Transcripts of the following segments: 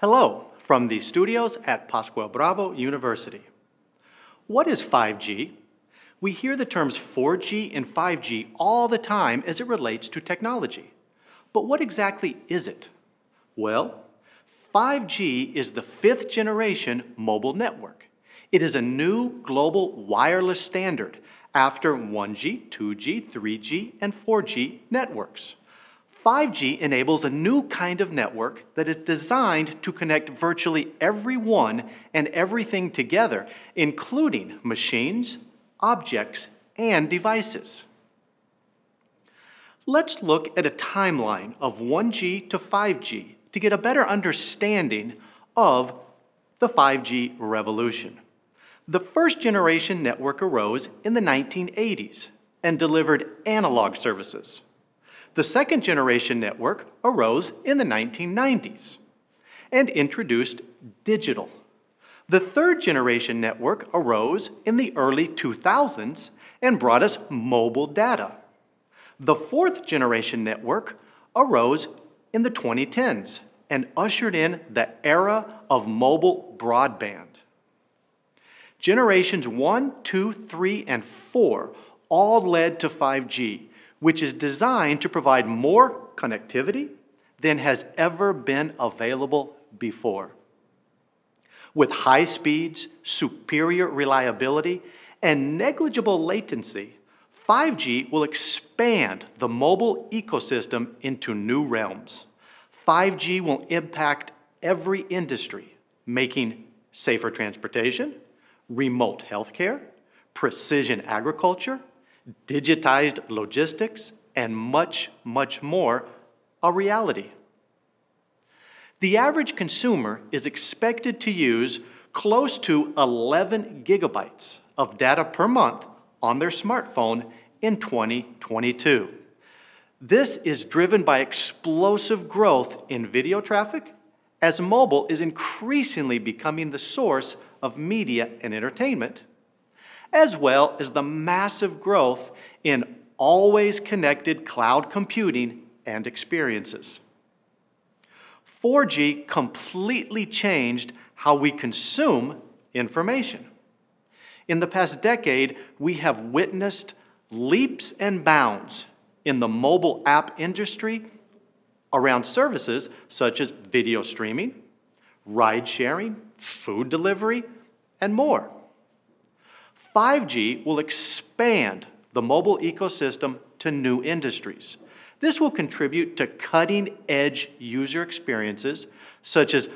Hello from the studios at Pascual Bravo University. What is 5G? We hear the terms 4G and 5G all the time as it relates to technology. But what exactly is it? Well, 5G is the fifth generation mobile network. It is a new global wireless standard after 1G, 2G, 3G, and 4G networks. 5G enables a new kind of network that is designed to connect virtually everyone and everything together, including machines, objects, and devices. Let's look at a timeline of 1G to 5G to get a better understanding of the 5G revolution. The first generation network arose in the 1980s and delivered analog services. The second generation network arose in the 1990s and introduced digital. The third generation network arose in the early 2000s and brought us mobile data. The fourth generation network arose in the 2010s and ushered in the era of mobile broadband. Generations 1, 2, 3, and 4 all led to 5G, which is designed to provide more connectivity than has ever been available before. With high speeds, superior reliability, and negligible latency, 5G will expand the mobile ecosystem into new realms. 5G will impact every industry, making safer transportation, remote healthcare, precision agriculture, digitized logistics, and much, much more a reality. The average consumer is expected to use close to 11 gigabytes of data per month on their smartphone in 2022. This is driven by explosive growth in video traffic as mobile is increasingly becoming the source of media and entertainment, as well as the massive growth in always connected cloud computing and experiences. 4G completely changed how we consume information. In the past decade, we have witnessed leaps and bounds in the mobile app industry around services such as video streaming, ride sharing, food delivery, and more. 5G will expand the mobile ecosystem to new industries. This will contribute to cutting edge user experiences such as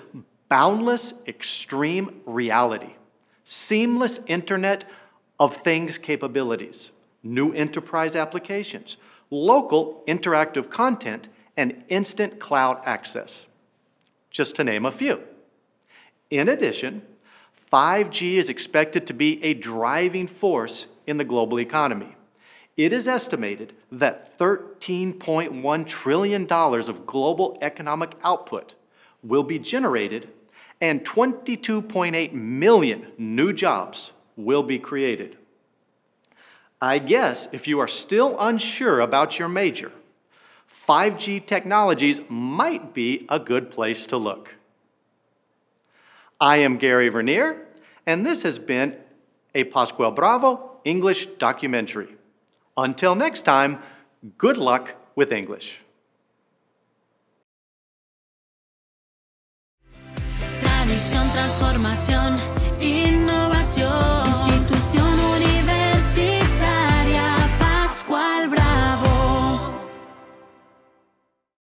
boundless extreme reality, seamless internet of things capabilities, new enterprise applications, local interactive content, and instant cloud access, just to name a few. In addition, 5G is expected to be a driving force in the global economy. It is estimated that $13.1 trillion of global economic output will be generated and 22.8 million new jobs will be created. I guess if you are still unsure about your major, 5G technologies might be a good place to look. I am Gary Vernier, and this has been a Pasquale Bravo English documentary. Until next time, good luck with English. Tradición, transformación, innovación.